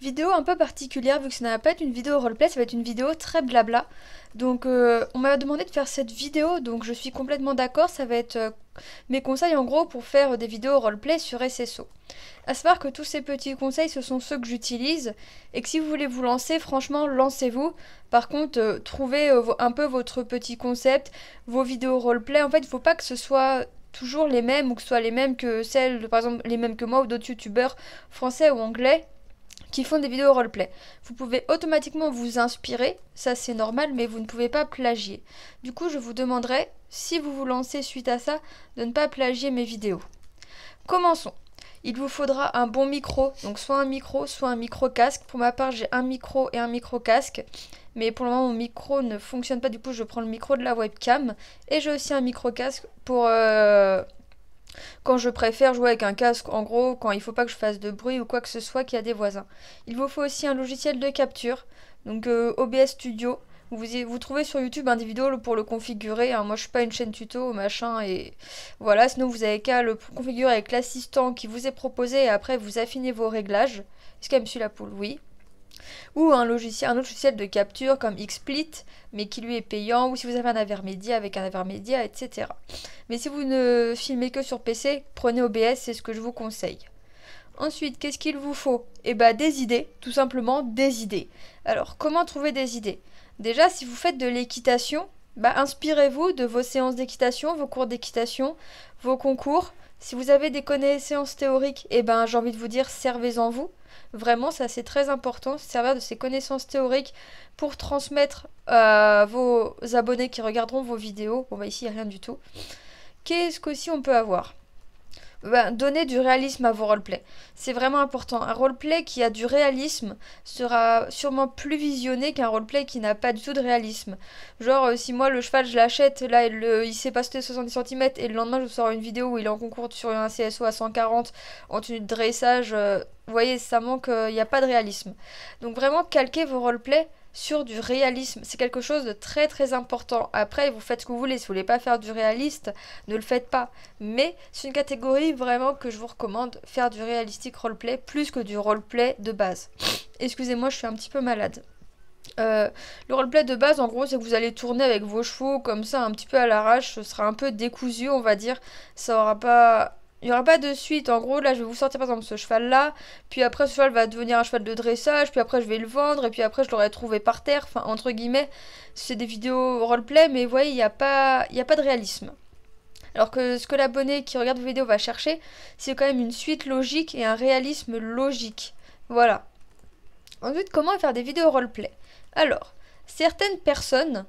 Vidéo un peu particulière vu que ça n'a pas être une vidéo roleplay, ça va être une vidéo très blabla. Donc euh, on m'a demandé de faire cette vidéo, donc je suis complètement d'accord, ça va être euh, mes conseils en gros pour faire des vidéos roleplay sur SSO. A savoir que tous ces petits conseils, ce sont ceux que j'utilise, et que si vous voulez vous lancer, franchement, lancez-vous. Par contre, euh, trouvez un peu votre petit concept, vos vidéos roleplay. En fait, il ne faut pas que ce soit toujours les mêmes ou que ce soit les mêmes que celles, par exemple, les mêmes que moi ou d'autres youtubeurs français ou anglais qui font des vidéos roleplay. Vous pouvez automatiquement vous inspirer, ça c'est normal, mais vous ne pouvez pas plagier. Du coup, je vous demanderai, si vous vous lancez suite à ça, de ne pas plagier mes vidéos. Commençons. Il vous faudra un bon micro, donc soit un micro, soit un micro casque. Pour ma part, j'ai un micro et un micro casque, mais pour le moment, mon micro ne fonctionne pas, du coup, je prends le micro de la webcam. Et j'ai aussi un micro casque pour... Euh, quand je préfère jouer avec un casque, en gros, quand il faut pas que je fasse de bruit ou quoi que ce soit qu'il y a des voisins. Il vous faut aussi un logiciel de capture, donc euh, OBS Studio. Vous, vous trouvez sur YouTube un pour le configurer. Hein. Moi, je suis pas une chaîne tuto, machin, et voilà. Sinon, vous avez qu'à le configurer avec l'assistant qui vous est proposé et après, vous affinez vos réglages. Est-ce qu'elle me suit la poule Oui ou un, logiciel, un logiciel de capture comme XSplit, mais qui lui est payant, ou si vous avez un AverMedia avec un AverMedia, etc. Mais si vous ne filmez que sur PC, prenez OBS, c'est ce que je vous conseille. Ensuite, qu'est-ce qu'il vous faut Eh bien, des idées, tout simplement des idées. Alors, comment trouver des idées Déjà, si vous faites de l'équitation, bah, inspirez-vous de vos séances d'équitation, vos cours d'équitation, vos concours, si vous avez des connaissances théoriques, eh ben, j'ai envie de vous dire, servez-en vous. Vraiment, ça c'est très important, servir de ces connaissances théoriques pour transmettre à euh, vos abonnés qui regarderont vos vidéos. Bon, bah ici, il a rien du tout. Qu'est-ce qu'aussi on peut avoir ben, donner du réalisme à vos roleplays. C'est vraiment important. Un roleplay qui a du réalisme sera sûrement plus visionné qu'un roleplay qui n'a pas du tout de réalisme. Genre, euh, si moi le cheval je l'achète, là il, il s'est passé 70 cm et le lendemain je vous sors une vidéo où il est en concours sur un CSO à 140 en tenue de dressage, euh, vous voyez, ça manque, euh, il n'y a pas de réalisme. Donc vraiment, calquez vos roleplays sur du réalisme. C'est quelque chose de très très important. Après, vous faites ce que vous voulez. Si vous voulez pas faire du réaliste, ne le faites pas. Mais c'est une catégorie vraiment que je vous recommande faire du réalistique roleplay plus que du roleplay de base. Excusez-moi, je suis un petit peu malade. Euh, le roleplay de base, en gros, c'est que vous allez tourner avec vos chevaux comme ça, un petit peu à l'arrache. Ce sera un peu décousu, on va dire. Ça aura pas il n'y aura pas de suite. En gros, là, je vais vous sortir par exemple ce cheval-là. Puis après, ce cheval va devenir un cheval de dressage. Puis après, je vais le vendre. Et puis après, je l'aurai trouvé par terre. Enfin, entre guillemets, c'est des vidéos roleplay. Mais vous voyez, il n'y a, pas, y a pas de réalisme. Alors que ce que l'abonné qui regarde vos vidéos va chercher, c'est quand même une suite logique et un réalisme logique. Voilà. Ensuite, comment faire des vidéos roleplay Alors, certaines personnes,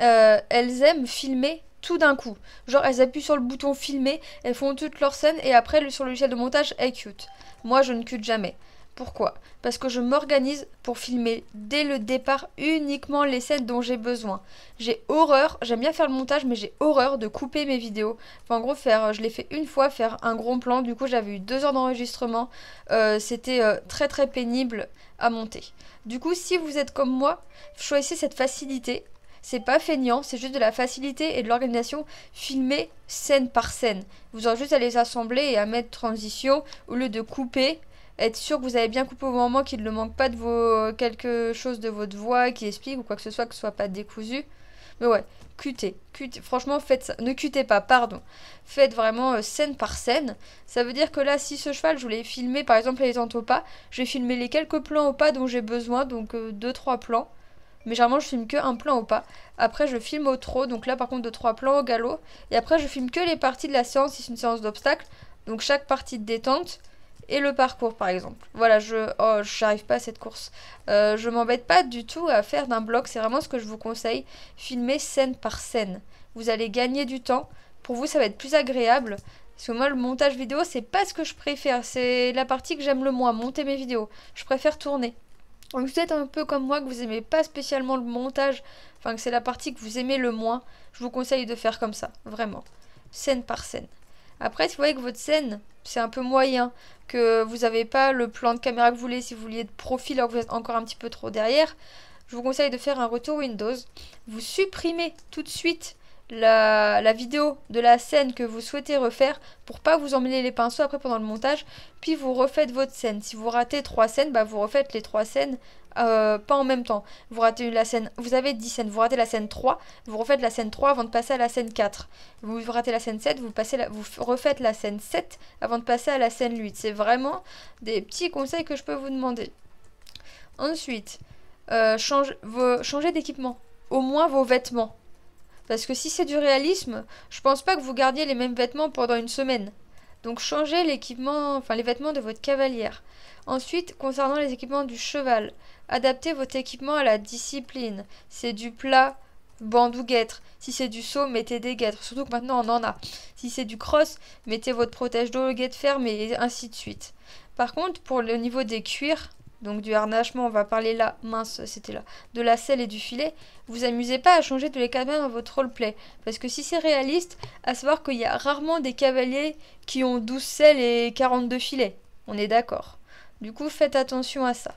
euh, elles aiment filmer tout d'un coup. Genre, elles appuient sur le bouton filmer, elles font toute leur scène et après, sur le logiciel de montage, elles cute. Moi, je ne cute jamais. Pourquoi Parce que je m'organise pour filmer dès le départ uniquement les scènes dont j'ai besoin. J'ai horreur, j'aime bien faire le montage, mais j'ai horreur de couper mes vidéos. Enfin, en gros, faire, euh, je l'ai fait une fois, faire un gros plan. Du coup, j'avais eu deux heures d'enregistrement. Euh, c'était euh, très très pénible à monter. Du coup, si vous êtes comme moi, choisissez cette facilité c'est pas feignant, c'est juste de la facilité et de l'organisation filmée scène par scène. Vous aurez juste à les assembler et à mettre transition au lieu de couper. Être sûr que vous avez bien coupé au moment qu'il ne manque pas de vos quelque chose de votre voix qui explique ou quoi que ce soit que ce soit pas décousu. Mais ouais, cuter Franchement, faites Ne cutez pas, pardon. Faites vraiment euh, scène par scène. Ça veut dire que là, si ce cheval, je voulais filmer par exemple les tantôt je pas, vais filmer les quelques plans au pas dont j'ai besoin, donc 2-3 euh, plans mais généralement je filme que un plan au pas. Après je filme au trot, donc là par contre de trois plans au galop. Et après je filme que les parties de la séance si c'est une séance d'obstacles, donc chaque partie de détente et le parcours par exemple. Voilà, je oh, j'arrive pas à cette course. Euh, je m'embête pas du tout à faire d'un bloc, c'est vraiment ce que je vous conseille, filmer scène par scène. Vous allez gagner du temps, pour vous ça va être plus agréable. Parce que moi le montage vidéo c'est pas ce que je préfère, c'est la partie que j'aime le moins, monter mes vidéos. Je préfère tourner. Donc si vous êtes un peu comme moi, que vous aimez pas spécialement le montage, enfin que c'est la partie que vous aimez le moins, je vous conseille de faire comme ça, vraiment. Scène par scène. Après, si vous voyez que votre scène, c'est un peu moyen, que vous n'avez pas le plan de caméra que vous voulez, si vous vouliez de profil alors que vous êtes encore un petit peu trop derrière, je vous conseille de faire un retour Windows. Vous supprimez tout de suite la, la, vidéo de la scène que vous souhaitez refaire pour pas vous emmener les pinceaux après pendant le montage, puis vous refaites votre scène. Si vous ratez trois scènes, bah vous refaites les trois scènes euh, pas en même temps. Vous ratez la scène, vous avez 10 scènes, vous ratez la scène 3, vous refaites la scène 3 avant de passer à la scène 4. Vous ratez la scène 7, vous, passez vous refaites la scène 7 avant de passer à la scène 8. C'est vraiment des petits conseils que je peux vous demander. Ensuite, euh, changez d'équipement, au moins vos vêtements. Parce que si c'est du réalisme, je pense pas que vous gardiez les mêmes vêtements pendant une semaine. Donc changez l'équipement, enfin les vêtements de votre cavalière. Ensuite, concernant les équipements du cheval, adaptez votre équipement à la discipline. C'est du plat, bande ou guêtre. Si c'est du saut, mettez des guêtres. Surtout que maintenant on en a. Si c'est du cross, mettez votre protège d'eau, guêtre ferme et ainsi de suite. Par contre, pour le niveau des cuirs, donc du harnachement, on va parler là, mince, c'était là, de la selle et du filet, vous amusez pas à changer tous les cavaliers dans votre roleplay. Parce que si c'est réaliste, à savoir qu'il y a rarement des cavaliers qui ont 12 selles et 42 filets. On est d'accord. Du coup, faites attention à ça.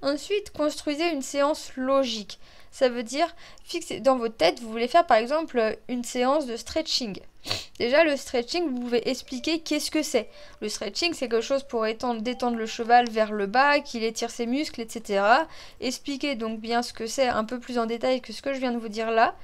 Ensuite, construisez une séance logique. Ça veut dire fixer dans votre tête, vous voulez faire par exemple une séance de stretching. Déjà, le stretching, vous pouvez expliquer qu'est-ce que c'est. Le stretching, c'est quelque chose pour étendre, détendre le cheval vers le bas, qu'il étire ses muscles, etc. Expliquez donc bien ce que c'est un peu plus en détail que ce que je viens de vous dire là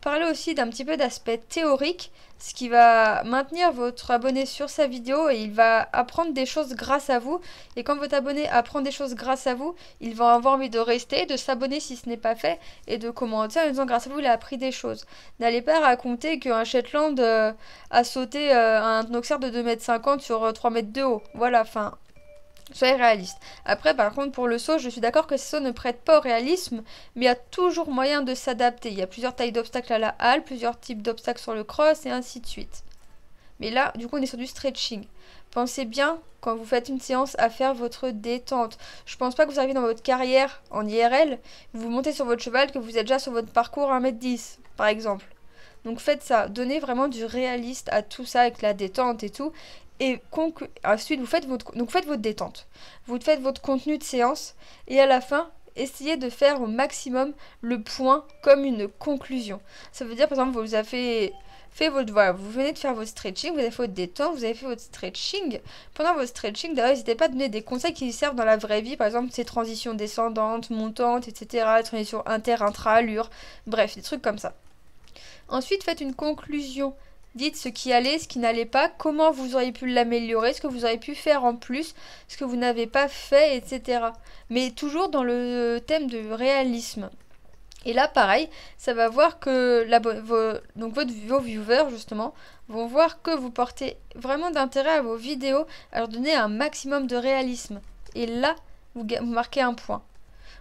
parler aussi d'un petit peu d'aspect théorique, ce qui va maintenir votre abonné sur sa vidéo et il va apprendre des choses grâce à vous. Et quand votre abonné apprend des choses grâce à vous, il va avoir envie de rester, de s'abonner si ce n'est pas fait et de commenter en disant grâce à vous, il a appris des choses. N'allez pas raconter qu'un Shetland euh, a sauté euh, un Noxer de 2m50 sur 3m euh, de haut. Voilà, fin. Soyez réaliste. Après, par contre, pour le saut, je suis d'accord que ce sauts ne prête pas au réalisme, mais il y a toujours moyen de s'adapter. Il y a plusieurs tailles d'obstacles à la halle, plusieurs types d'obstacles sur le cross, et ainsi de suite. Mais là, du coup, on est sur du stretching. Pensez bien, quand vous faites une séance, à faire votre détente. Je pense pas que vous arrivez dans votre carrière en IRL, vous montez sur votre cheval, que vous êtes déjà sur votre parcours à 1m10, par exemple. Donc faites ça, donnez vraiment du réaliste à tout ça avec la détente et tout. Et ensuite, vous faites, votre, donc faites votre détente. Vous faites votre contenu de séance. Et à la fin, essayez de faire au maximum le point comme une conclusion. Ça veut dire, par exemple, vous avez fait, fait votre... vous venez de faire votre stretching, vous avez fait votre détente, vous avez fait votre stretching. Pendant votre stretching, d'ailleurs, n'hésitez pas à donner des conseils qui servent dans la vraie vie. Par exemple, ces transitions descendantes, montantes, etc. Transitions inter, intra, allure. Bref, des trucs comme ça. Ensuite, faites une conclusion Dites ce qui allait, ce qui n'allait pas, comment vous auriez pu l'améliorer, ce que vous auriez pu faire en plus, ce que vous n'avez pas fait, etc. Mais toujours dans le thème du réalisme. Et là, pareil, ça va voir que vos, votre, vos viewers, justement, vont voir que vous portez vraiment d'intérêt à vos vidéos, à leur donner un maximum de réalisme. Et là, vous marquez un point.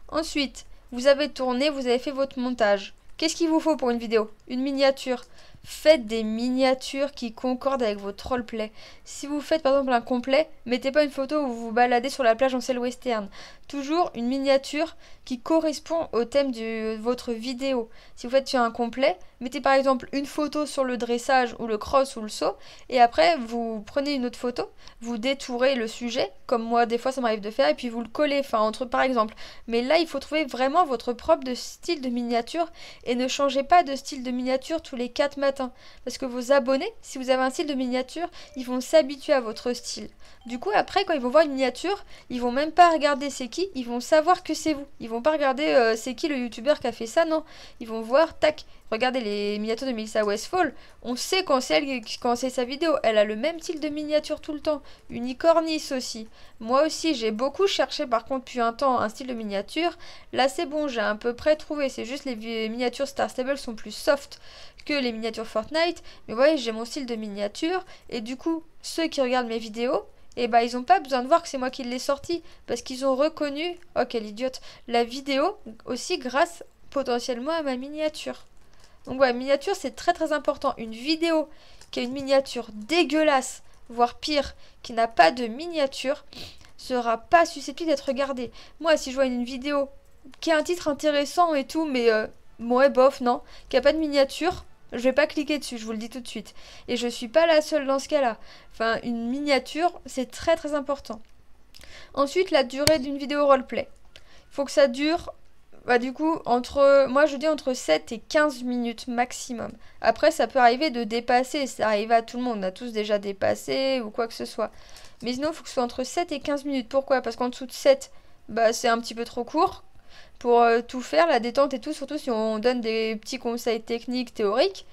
Ensuite, vous avez tourné, vous avez fait votre montage. Qu'est-ce qu'il vous faut pour une vidéo Une miniature faites des miniatures qui concordent avec votre roleplay. Si vous faites par exemple un complet, mettez pas une photo où vous vous baladez sur la plage en ciel western. Toujours une miniature correspond au thème de votre vidéo. Si vous faites un complet, mettez par exemple une photo sur le dressage ou le cross ou le saut, et après vous prenez une autre photo, vous détourez le sujet, comme moi des fois ça m'arrive de faire, et puis vous le collez, enfin entre par exemple. Mais là il faut trouver vraiment votre propre style de miniature, et ne changez pas de style de miniature tous les 4 matins, parce que vos abonnés, si vous avez un style de miniature, ils vont s'habituer à votre style. Du coup après quand ils vont voir une miniature, ils vont même pas regarder c'est qui, ils vont savoir que c'est vous, ils vont pas regarder euh, c'est qui le youtubeur qui a fait ça, non. Ils vont voir, tac, regardez les miniatures de Melissa Westfall. On sait quand c'est elle, quand sa vidéo. Elle a le même style de miniature tout le temps. Unicornis aussi. Moi aussi, j'ai beaucoup cherché par contre depuis un temps un style de miniature. Là, c'est bon, j'ai à peu près trouvé. C'est juste les, les miniatures Star Stable sont plus soft que les miniatures Fortnite. Mais vous voyez, j'ai mon style de miniature. Et du coup, ceux qui regardent mes vidéos, et eh bah ben, ils ont pas besoin de voir que c'est moi qui l'ai sorti parce qu'ils ont reconnu, oh quelle idiote, la vidéo aussi grâce potentiellement à ma miniature. Donc ouais, miniature c'est très très important. Une vidéo qui a une miniature dégueulasse, voire pire, qui n'a pas de miniature, sera pas susceptible d'être regardée. Moi si je vois une vidéo qui a un titre intéressant et tout, mais euh, bof non, qui a pas de miniature, je vais pas cliquer dessus, je vous le dis tout de suite. Et je suis pas la seule dans ce cas-là. Enfin, une miniature, c'est très très important. Ensuite, la durée d'une vidéo roleplay. Il faut que ça dure, bah, du coup, entre, moi je dis entre 7 et 15 minutes maximum. Après, ça peut arriver de dépasser, ça arrive à tout le monde, on a tous déjà dépassé ou quoi que ce soit. Mais sinon, il faut que ce soit entre 7 et 15 minutes. Pourquoi Parce qu'en dessous de 7, bah, c'est un petit peu trop court pour euh, tout faire, la détente et tout, surtout si on donne des petits conseils techniques, théoriques.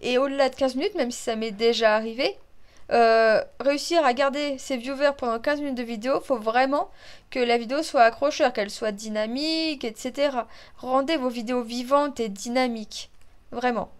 Et au-delà de 15 minutes, même si ça m'est déjà arrivé, euh, réussir à garder ses viewers pendant 15 minutes de vidéo, faut vraiment que la vidéo soit accrocheur, qu'elle soit dynamique, etc. Rendez vos vidéos vivantes et dynamiques. Vraiment.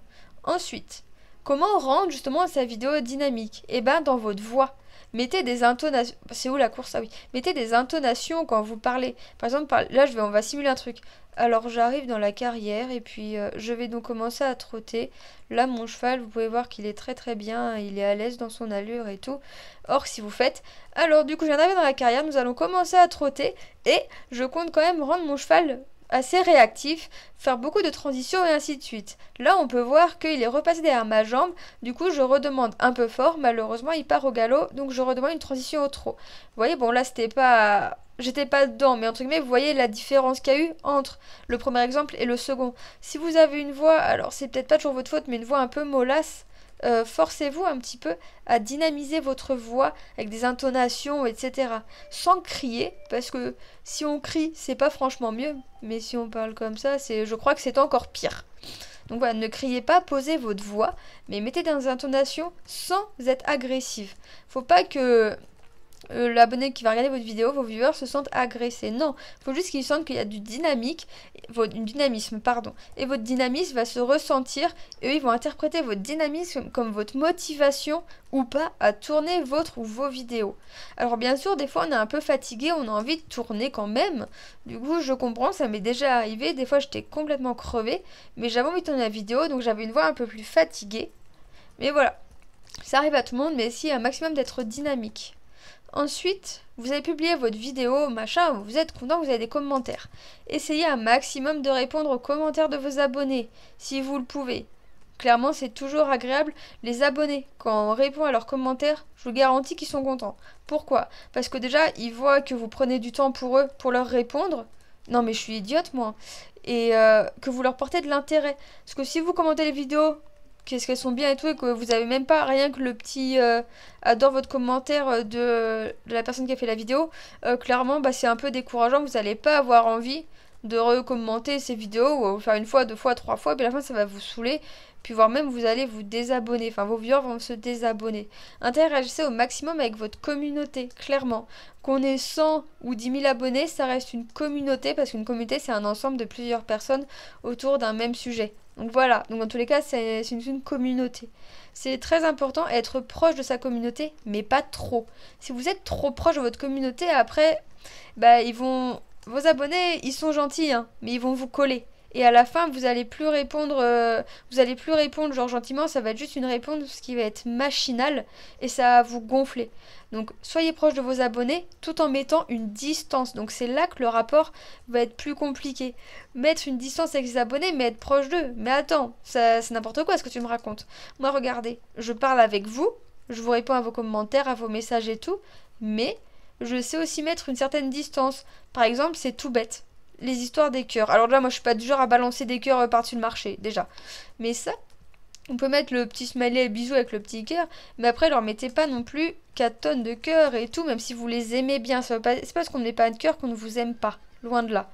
Ensuite, comment rendre justement sa vidéo dynamique Et eh ben dans votre voix mettez des intonations. C'est où la course Ah oui. Mettez des intonations quand vous parlez. Par exemple, là, je vais... on va simuler un truc. Alors, j'arrive dans la carrière et puis euh, je vais donc commencer à trotter. Là, mon cheval, vous pouvez voir qu'il est très très bien. Il est à l'aise dans son allure et tout. Or, si vous faites. Alors, du coup, j'en avais dans la carrière. Nous allons commencer à trotter et je compte quand même rendre mon cheval assez réactif, faire beaucoup de transitions et ainsi de suite. Là, on peut voir qu'il est repassé derrière ma jambe, du coup, je redemande un peu fort, malheureusement, il part au galop, donc je redemande une transition au trot. Vous voyez, bon, là, c'était pas... J'étais pas dedans, mais entre guillemets, vous voyez la différence qu'il y a eu entre le premier exemple et le second. Si vous avez une voix, alors c'est peut-être pas toujours votre faute, mais une voix un peu mollasse, euh, forcez-vous un petit peu à dynamiser votre voix avec des intonations, etc. Sans crier, parce que si on crie, c'est pas franchement mieux, mais si on parle comme ça, c'est, je crois que c'est encore pire. Donc voilà, ne criez pas, posez votre voix, mais mettez des intonations sans être agressive. Faut pas que euh, l'abonné qui va regarder votre vidéo, vos viewers se sentent agressés. Non, il faut juste qu'ils sentent qu'il y a du dynamique, dynamisme, pardon. Et votre dynamisme va se ressentir et eux, ils vont interpréter votre dynamisme comme, votre motivation ou pas à tourner votre ou vos vidéos. Alors bien sûr, des fois on est un peu fatigué, on a envie de tourner quand même. Du coup, je comprends, ça m'est déjà arrivé. Des fois, j'étais complètement crevée, mais j'avais envie de tourner la vidéo, donc j'avais une voix un peu plus fatiguée. Mais voilà, ça arrive à tout le monde, mais essayez un maximum d'être dynamique. Ensuite, vous avez publié votre vidéo, machin, vous êtes content, vous avez des commentaires. Essayez un maximum de répondre aux commentaires de vos abonnés, si vous le pouvez. Clairement, c'est toujours agréable. Les abonnés, quand on répond à leurs commentaires, je vous garantis qu'ils sont contents. Pourquoi Parce que déjà, ils voient que vous prenez du temps pour eux, pour leur répondre. Non mais je suis idiote moi. Et euh, que vous leur portez de l'intérêt. Parce que si vous commentez les vidéos qu'est-ce qu'elles sont bien et tout, et que vous n'avez même pas rien que le petit euh, adore votre commentaire euh, de, la personne qui a fait la vidéo, euh, clairement bah, c'est un peu décourageant, vous n'allez pas avoir envie de recommenter ces vidéos, ou faire une fois, deux fois, trois fois, puis à la fin ça va vous saouler, puis voire même vous allez vous désabonner, enfin vos viewers vont se désabonner. Interagissez au maximum avec votre communauté, clairement. Qu'on ait 100 ou 10 000 abonnés, ça reste une communauté, parce qu'une communauté c'est un ensemble de plusieurs personnes autour d'un même sujet. Donc voilà, donc dans tous les cas, c'est une, communauté. C'est très important être proche de sa communauté, mais pas trop. Si vous êtes trop proche de votre communauté, après, bah, ils vont... Vos abonnés, ils sont gentils, hein, mais ils vont vous coller et à la fin vous allez plus répondre euh, vous allez plus répondre genre gentiment ça va être juste une réponse qui va être machinale et ça va vous gonfler donc soyez proche de vos abonnés tout en mettant une distance donc c'est là que le rapport va être plus compliqué mettre une distance avec ses abonnés mais être proche d'eux mais attends c'est n'importe quoi ce que tu me racontes moi regardez je parle avec vous je vous réponds à vos commentaires à vos messages et tout mais je sais aussi mettre une certaine distance. Par exemple, c'est tout bête les histoires des cœurs. Alors là, moi, je suis pas du genre à balancer des cœurs euh, par-dessus le marché, déjà. Mais ça, on peut mettre le petit smiley et bisou avec le petit cœur, mais après, leur mettez pas non plus 4 tonnes de cœurs et tout, même si vous les aimez bien. C'est pas parce qu'on n'est pas de cœur qu'on ne vous aime pas, loin de là.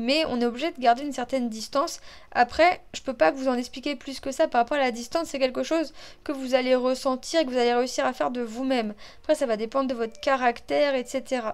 Mais on est obligé de garder une certaine distance. Après, je peux pas vous en expliquer plus que ça par rapport à la distance. C'est quelque chose que vous allez ressentir, que vous allez réussir à faire de vous-même. Après, ça va dépendre de votre caractère, etc.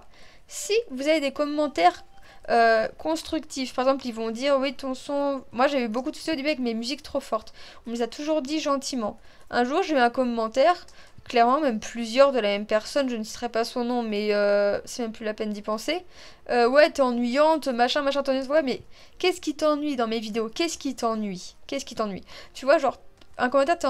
Si vous avez des commentaires euh, constructif. Par exemple, ils vont dire oui ton son. Moi j'ai eu beaucoup de soucis au début avec mes musiques trop fortes. On me les a toujours dit gentiment. Un jour j'ai eu un commentaire, clairement même plusieurs de la même personne, je ne citerai pas son nom, mais euh, c'est même plus la peine d'y penser. Euh, ouais t'es ennuyante, machin, machin, t'ennuies. Ouais mais qu'est-ce qui t'ennuie dans mes vidéos Qu'est-ce qui t'ennuie Qu'est-ce qui t'ennuie Tu vois genre un commentaire t'es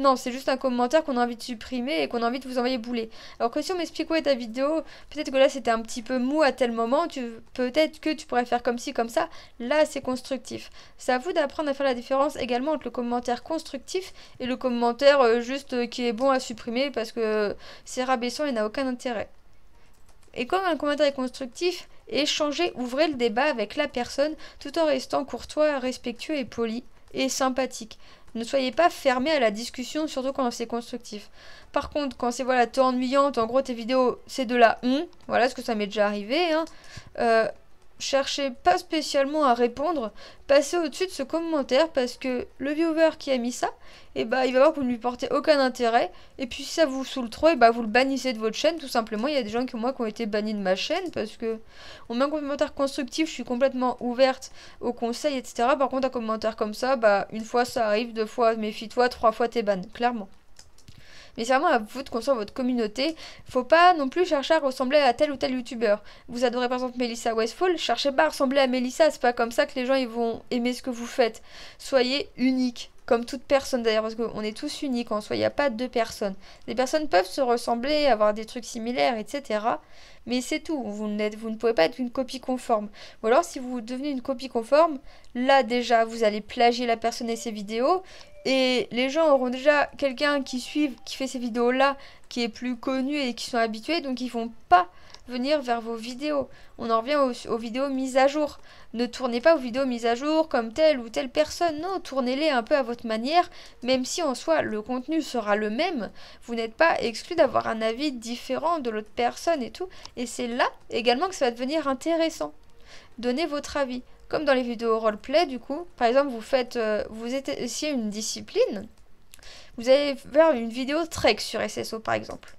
Non, c'est juste un commentaire qu'on a envie de supprimer et qu'on a envie de vous envoyer bouler. Alors que si on m'explique où est ta vidéo, peut-être que là c'était un petit peu mou à tel moment, tu, peut-être que tu pourrais faire comme ci, comme ça. Là c'est constructif. C'est à vous d'apprendre à faire la différence également entre le commentaire constructif et le commentaire euh, juste euh, qui est bon à supprimer parce que euh, c'est rabaissant et n'a aucun intérêt. Et quand un commentaire est constructif, échangez, ouvrez le débat avec la personne tout en restant courtois, respectueux et poli et sympathique. Ne soyez pas fermé à la discussion, surtout quand c'est constructif. Par contre, quand c'est voilà, t'es ennuyante, en gros tes vidéos c'est de la on, voilà ce que ça m'est déjà arrivé, hein, euh, cherchez pas spécialement à répondre, passez au-dessus de ce commentaire parce que le viewer qui a mis ça, eh bah, il va voir que vous ne lui portez aucun intérêt. Et puis si ça vous saoule trop, et eh bah, ben, vous le bannissez de votre chaîne tout simplement. Il y a des gens comme moi qui ont été bannis de ma chaîne parce que on met un commentaire constructif, je suis complètement ouverte aux conseils, etc. Par contre, un commentaire comme ça, bah, une fois ça arrive, deux fois méfie-toi, trois fois t'es ban, clairement mais c'est vraiment à vous de construire votre communauté. Faut pas non plus chercher à ressembler à tel ou tel youtubeur. Vous adorez par exemple Melissa Westfall, cherchez pas à ressembler à Melissa, c'est pas comme ça que les gens ils vont aimer ce que vous faites. Soyez unique comme toute personne d'ailleurs, parce qu'on est tous uniques en soi, il n'y a pas deux personnes. Les personnes peuvent se ressembler, avoir des trucs similaires, etc. Mais c'est tout, vous, vous ne pouvez pas être une copie conforme. Ou alors si vous devenez une copie conforme, là déjà vous allez plagier la personne et ses vidéos, et les gens auront déjà quelqu'un qui suit, qui fait ces vidéos-là, qui est plus connu et qui sont habitués, donc ils ne vont pas venir vers vos vidéos. On en revient aux, vidéos mises à jour. Ne tournez pas aux vidéos mises à jour comme telle ou telle personne, non, tournez-les un peu à votre manière, même si en soi le contenu sera le même, vous n'êtes pas exclu d'avoir un avis différent de l'autre personne et tout, et c'est là également que ça va devenir intéressant. Donnez votre avis. Comme dans les vidéos roleplay, du coup, par exemple, vous faites, euh, vous essayez une discipline, vous allez faire une vidéo trek sur SSO par exemple.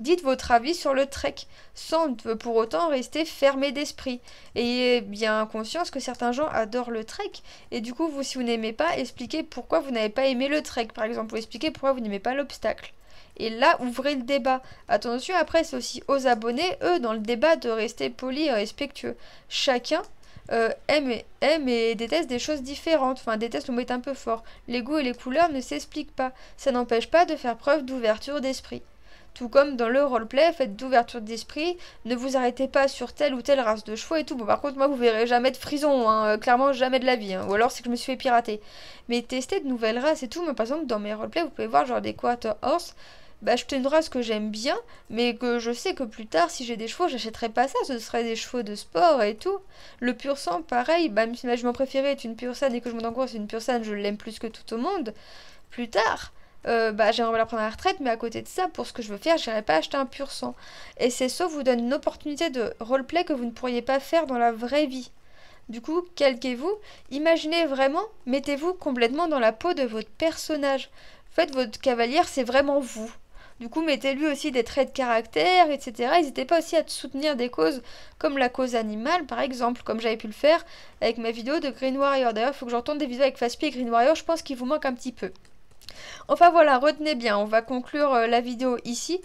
Dites votre avis sur le trek, sans pour autant rester fermé d'esprit. Ayez bien conscience que certains gens adorent le trek, et du coup, vous, si vous n'aimez pas, expliquez pourquoi vous n'avez pas aimé le trek, par exemple, ou expliquez pourquoi vous n'aimez pas l'obstacle. Et là, ouvrez le débat. Attention, après, c'est aussi aux abonnés, eux, dans le débat, de rester polis et respectueux. Chacun euh, aime, et, déteste des choses différentes. Enfin, déteste, on met un peu fort. Les goûts et les couleurs ne s'expliquent pas. Ça n'empêche pas de faire preuve d'ouverture d'esprit. Tout comme dans le roleplay, faites d'ouverture d'esprit, ne vous arrêtez pas sur telle ou telle race de chevaux et tout. Bon, par contre, moi, vous verrez jamais de frison, hein, euh, clairement jamais de la vie, hein. ou alors c'est que je me suis fait pirater. Mais tester de nouvelles races et tout. Moi, par exemple, dans mes roleplays, vous pouvez voir genre des quarter horse bah, acheter une race que j'aime bien, mais que je sais que plus tard, si j'ai des chevaux, j'achèterai pas ça, ce serait des chevaux de sport et tout. Le pur sang, pareil, bah, même si ma préférée est une pur sang et que je m'en encourage, c'est une pur sang, je l'aime plus que tout au monde. Plus tard, euh, bah, j'aimerais la prendre la retraite, mais à côté de ça, pour ce que je veux faire, j'irai pas acheter un pur sang. Et ça, vous donne une opportunité de roleplay que vous ne pourriez pas faire dans la vraie vie. Du coup, calquez-vous, imaginez vraiment, mettez-vous complètement dans la peau de votre personnage. Faites votre cavalière, c'est vraiment vous. Du coup, mettez-lui aussi des traits de caractère, etc. N'hésitez pas aussi à soutenir des causes comme la cause animale, par exemple, comme j'avais pu le faire avec ma vidéo de Green Warrior. D'ailleurs, faut que j'entende des vidéos avec Fastpi et Green Warrior, je pense qu'il vous manque un petit peu. Enfin voilà, retenez bien, on va conclure euh, la vidéo ici.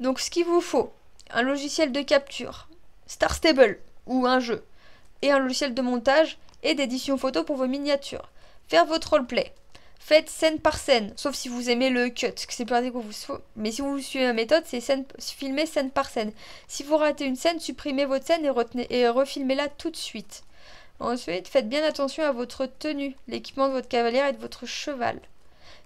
Donc ce qu'il vous faut, un logiciel de capture, Star Stable ou un jeu, et un logiciel de montage et d'édition photo pour vos miniatures. Faire votre roleplay. Faites scène par scène, sauf si vous aimez le cut, que c'est pas vous Mais si vous suivez la méthode, c'est scène, filmer scène par scène. Si vous ratez une scène, supprimez votre scène et, retenez, et refilmez-la tout de suite. Ensuite, faites bien attention à votre tenue, l'équipement de votre cavalière et de votre cheval.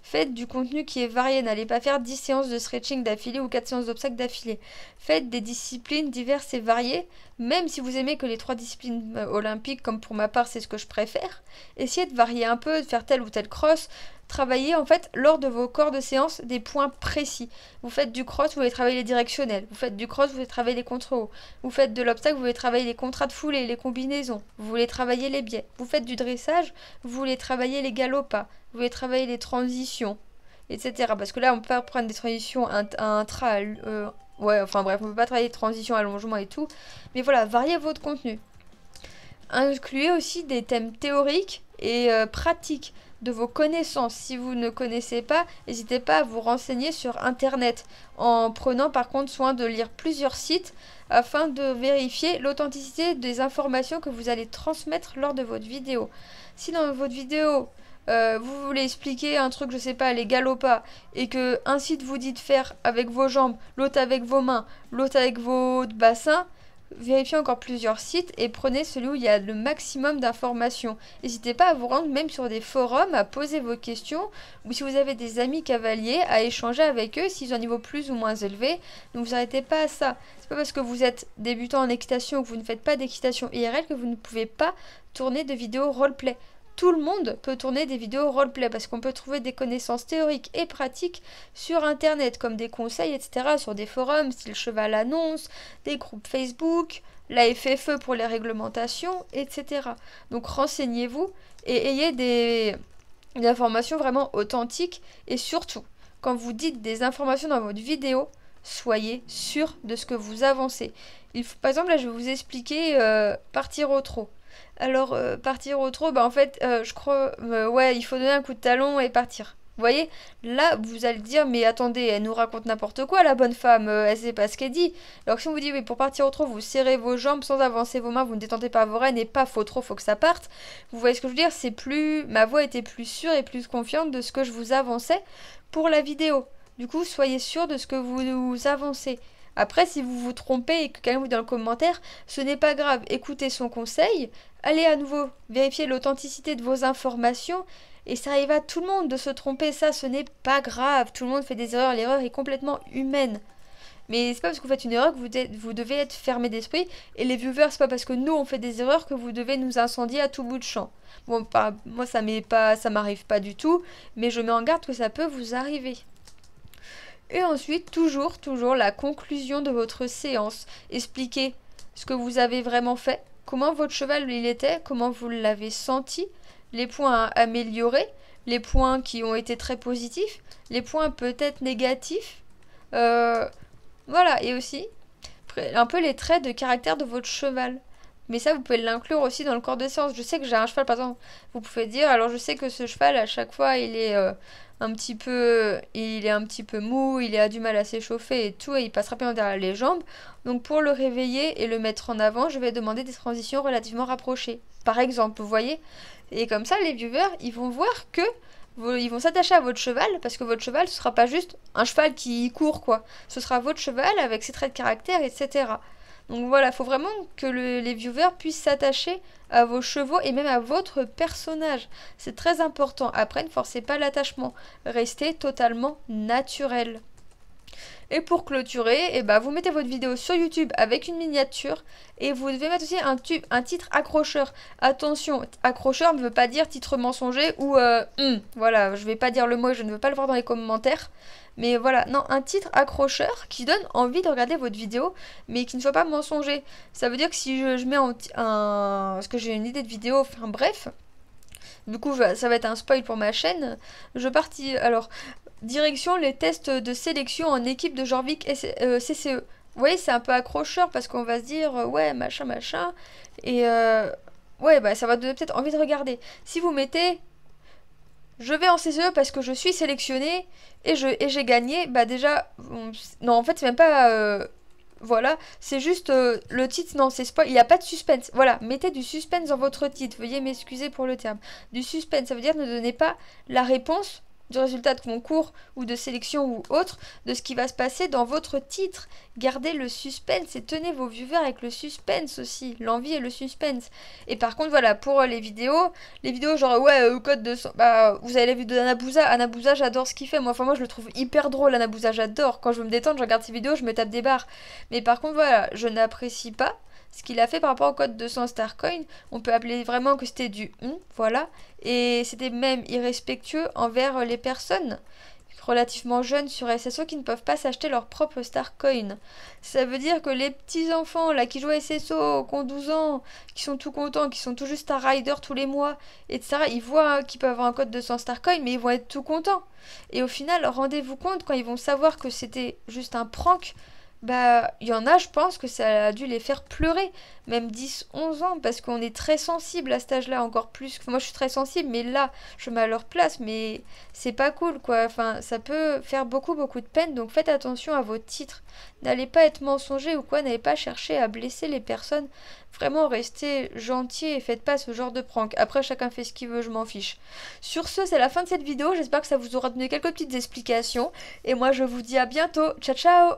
Faites du contenu qui est varié. N'allez pas faire 10 séances de stretching d'affilée ou 4 séances d'obstacles d'affilée. Faites des disciplines diverses et variées, même si vous aimez que les trois disciplines euh, olympiques, comme pour ma part, c'est ce que je préfère. Essayez de varier un peu, de faire telle ou telle crosse, travaillez en fait lors de vos corps de séance des points précis. Vous faites du cross, vous voulez travailler les directionnels. Vous faites du cross, vous voulez travailler les contrôles. Vous faites de l'obstacle, vous voulez travailler les contrats de foulée, les combinaisons. Vous voulez travailler les biais. Vous faites du dressage, vous voulez travailler les galopas. Vous voulez travailler les transitions, etc. Parce que là, on peut prendre des transitions intra... Euh, ouais, enfin bref, on peut pas travailler les transitions, allongements et tout. Mais voilà, variez votre contenu. Incluez aussi des thèmes théoriques et euh, pratiques de vos connaissances. Si vous ne connaissez pas, n'hésitez pas à vous renseigner sur Internet en prenant par contre soin de lire plusieurs sites afin de vérifier l'authenticité des informations que vous allez transmettre lors de votre vidéo. Si dans votre vidéo euh, vous voulez expliquer un truc, je sais pas, les galopas, et que un site vous dit de faire avec vos jambes, l'autre avec vos mains, l'autre avec votre bassin, vérifiez encore plusieurs sites et prenez celui où il y a le maximum d'informations. N'hésitez pas à vous rendre même sur des forums, à poser vos questions, ou si vous avez des amis cavaliers, à échanger avec eux s'ils ont un niveau plus ou moins élevé. Ne vous arrêtez pas à ça. C'est pas parce que vous êtes débutant en équitation ou que vous ne faites pas d'équitation IRL que vous ne pouvez pas tourner de vidéos roleplay tout le monde peut tourner des vidéos roleplay parce qu'on peut trouver des connaissances théoriques et pratiques sur internet, comme des conseils, etc., sur des forums, style Cheval Annonce, des groupes Facebook, la FFE pour les réglementations, etc. Donc renseignez-vous et ayez des, informations vraiment authentiques et surtout, quand vous dites des informations dans votre vidéo, soyez sûr de ce que vous avancez. Il faut, par exemple, là, je vais vous expliquer euh, partir au trot. Alors, euh, partir au trop, bah en fait, euh, je crois, euh, ouais, il faut donner un coup de talon et partir. Vous voyez Là, vous allez dire, mais attendez, elle nous raconte n'importe quoi, la bonne femme, elle sait pas ce qu'elle dit. Alors si on vous dit, oui, pour partir au trop, vous serrez vos jambes sans avancer vos mains, vous ne détendez pas vos rênes et pas faut trop, faut que ça parte. Vous voyez ce que je veux dire C'est plus. Ma voix était plus sûre et plus confiante de ce que je vous avançais pour la vidéo. Du coup, soyez sûr de ce que vous, vous avancez. Après, si vous vous trompez et que quelqu'un vous dit dans le commentaire, ce n'est pas grave, écoutez son conseil, allez à nouveau vérifier l'authenticité de vos informations. Et ça arrive à tout le monde de se tromper, ça, ce n'est pas grave. Tout le monde fait des erreurs, l'erreur est complètement humaine. Mais c'est pas parce que vous faites une erreur que vous, devez être fermé d'esprit. Et les viewers, c'est pas parce que nous on fait des erreurs que vous devez nous incendier à tout bout de champ. Bon, moi ça m'est pas, ça m'arrive pas du tout, mais je mets en garde que ça peut vous arriver. Et ensuite, toujours, toujours la conclusion de votre séance. Expliquez ce que vous avez vraiment fait, comment votre cheval il était, comment vous l'avez senti, les points améliorés, les points qui ont été très positifs, les points peut-être négatifs. Euh, voilà, et aussi un peu les traits de caractère de votre cheval. Mais ça, vous pouvez l'inclure aussi dans le corps de séance. Je sais que j'ai un cheval, par exemple, vous pouvez dire, alors je sais que ce cheval, à chaque fois, il est euh, un petit peu, il est un petit peu mou, il a du mal à s'échauffer et tout, et il passe rapidement derrière les jambes. Donc pour le réveiller et le mettre en avant, je vais demander des transitions relativement rapprochées. Par exemple, vous voyez Et comme ça, les viewers, ils vont voir que ils vont s'attacher à votre cheval parce que votre cheval ce sera pas juste un cheval qui court quoi. Ce sera votre cheval avec ses traits de caractère, etc. Donc voilà, il faut vraiment que les viewers puissent s'attacher à vos chevaux et même à votre personnage. C'est très important. Après, ne forcez pas l'attachement. Restez totalement naturel. Et pour clôturer, et eh ben, vous mettez votre vidéo sur YouTube avec une miniature et vous devez mettre aussi un, un titre accrocheur. Attention, accrocheur ne veut pas dire titre mensonger ou euh, hmm, voilà, je ne vais pas dire le mot, et je ne veux pas le voir dans les commentaires. Mais voilà, non, un titre accrocheur qui donne envie de regarder votre vidéo, mais qui ne soit pas mensonger. Ça veut dire que si je, mets un, un... Parce que j'ai une idée de vidéo, enfin bref, du coup, ça va être un spoil pour ma chaîne. Je partis. Alors, Direction les tests de sélection en équipe de Jorvik CCE. Euh, vous voyez, c'est un peu accrocheur parce qu'on va se dire, euh, ouais, machin, machin. Et euh, ouais, bah, ça va donner peut-être envie de regarder. Si vous mettez, je vais en CCE parce que je suis sélectionné et j'ai gagné, bah déjà, non, en fait, c'est même pas... voilà, c'est juste le titre, non, c'est spoil, il n'y a pas de suspense. Voilà, mettez du suspense dans votre titre, veuillez m'excuser pour le terme. Du suspense, ça veut dire ne donnez pas la réponse du résultat de concours ou de sélection ou autre, de ce qui va se passer dans votre titre. Gardez le suspense et tenez vos viewers avec le suspense aussi, l'envie et le suspense. Et par contre, voilà, pour euh, les vidéos, les vidéos genre, ouais, euh, au code de... Bah, vous avez la vidéo d'Anabouza, Anabouza, j'adore ce qu'il fait. Moi, enfin, moi, je le trouve hyper drôle, Anabouza, j'adore. Quand je me détendre, je regarde ses vidéos, je me tape des barres. Mais par contre, voilà, je n'apprécie pas ce qu'il a fait par rapport au code de 200 Starcoin, on peut appeler vraiment que c'était du voilà, et c'était même irrespectueux envers les personnes relativement jeunes sur SSO qui ne peuvent pas s'acheter leur propre Starcoin. Ça veut dire que les petits enfants là qui jouent à SSO, qui ont 12 ans, qui sont tout contents, qui sont tout juste un Rider tous les mois, etc., ils voient hein, qu'ils peuvent avoir un code de 200 Starcoin, mais ils vont être tout contents. Et au final, rendez-vous compte quand ils vont savoir que c'était juste un prank, bah, il y en a, je pense que ça a dû les faire pleurer, même 10, 11 ans, parce qu'on est très sensible à cet âge-là, encore plus. Moi, je suis très sensible, mais là, je mets à leur place, mais c'est pas cool, quoi. Enfin, ça peut faire beaucoup, beaucoup de peine, donc faites attention à vos titres. N'allez pas être mensonger ou quoi, n'allez pas chercher à blesser les personnes. Vraiment, restez gentils et faites pas ce genre de prank. Après, chacun fait ce qu'il veut, je m'en fiche. Sur ce, c'est la fin de cette vidéo. J'espère que ça vous aura donné quelques petites explications. Et moi, je vous dis à bientôt. Ciao, ciao